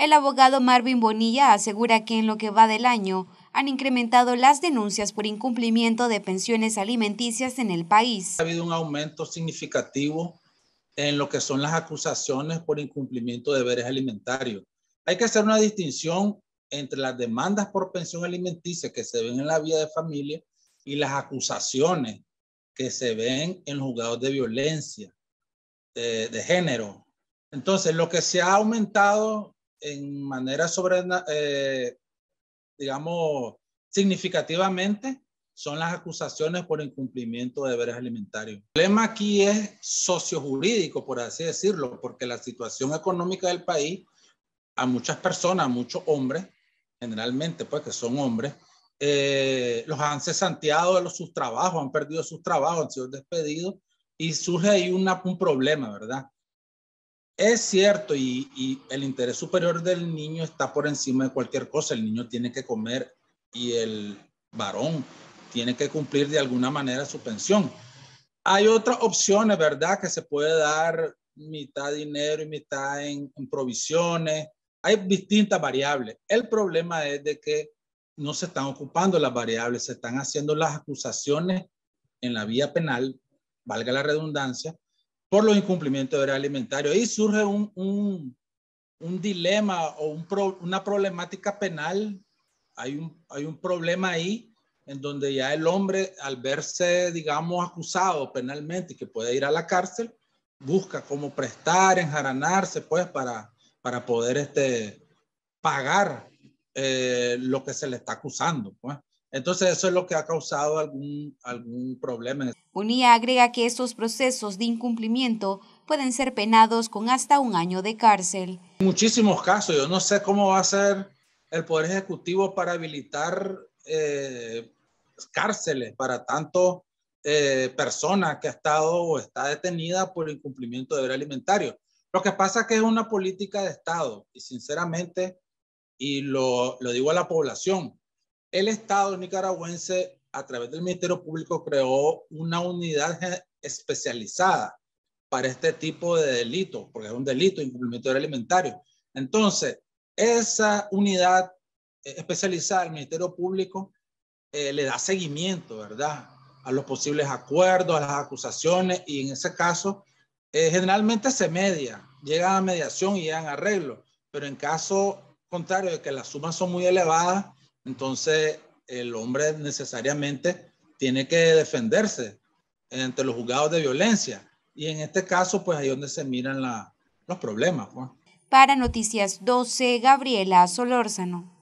El abogado Marvin Bonilla asegura que en lo que va del año han incrementado las denuncias por incumplimiento de pensiones alimenticias en el país. Ha habido un aumento significativo en lo que son las acusaciones por incumplimiento de deberes alimentarios. Hay que hacer una distinción entre las demandas por pensión alimenticia que se ven en la vía de familia y las acusaciones que se ven en los juzgados de violencia de, eh, de género. Entonces, lo que se ha aumentado en manera sobre, eh, digamos, significativamente son las acusaciones por incumplimiento de deberes alimentarios. El problema aquí es sociojurídico, por así decirlo, porque la situación económica del país a muchas personas, a muchos hombres, generalmente pues que son hombres, eh, los han cesanteado de sus trabajos, han perdido sus trabajos, han sido despedidos y surge ahí un problema, ¿verdad? Es cierto, y, el interés superior del niño está por encima de cualquier cosa. El niño tiene que comer y el varón tiene que cumplir de alguna manera su pensión. Hay otras opciones, ¿verdad? Que se puede dar mitad dinero y mitad en, en provisiones. Hay distintas variables. El problema es de que no se están ocupando las variables, se están haciendo las acusaciones en la vía penal, valga la redundancia, por los incumplimientos de alimentario. Y surge un, un, un dilema o una problemática penal. Hay un, hay un problema ahí en donde ya el hombre, al verse, digamos, acusado penalmente y que puede ir a la cárcel, busca cómo prestar, enjaranarse, pues, para, para poder este, pagar eh, lo que se le está acusando. Pues. Entonces eso es lo que ha causado algún, algún problema. Unía agrega que estos procesos de incumplimiento pueden ser penados con hasta un año de cárcel. Muchísimos casos, yo no sé cómo va a ser el Poder Ejecutivo para habilitar eh, cárceles para tanto eh, persona que ha estado o está detenida por incumplimiento de deber alimentario. Lo que pasa es que es una política de Estado y sinceramente, y lo, lo digo a la población, el Estado nicaragüense, a través del Ministerio Público, creó una unidad especializada para este tipo de delito, porque es un delito, incumplimiento alimentario. Entonces, esa unidad eh, especializada del Ministerio Público eh, le da seguimiento, ¿verdad? A los posibles acuerdos, a las acusaciones, y en ese caso, eh, generalmente se media, llega a mediación y llegan a arreglo, pero en caso contrario de que las sumas son muy elevadas, entonces, el hombre necesariamente tiene que defenderse entre los juzgados de violencia. Y en este caso, pues ahí es donde se miran los problemas. Pues. Para Noticias 12, Gabriela Solórzano.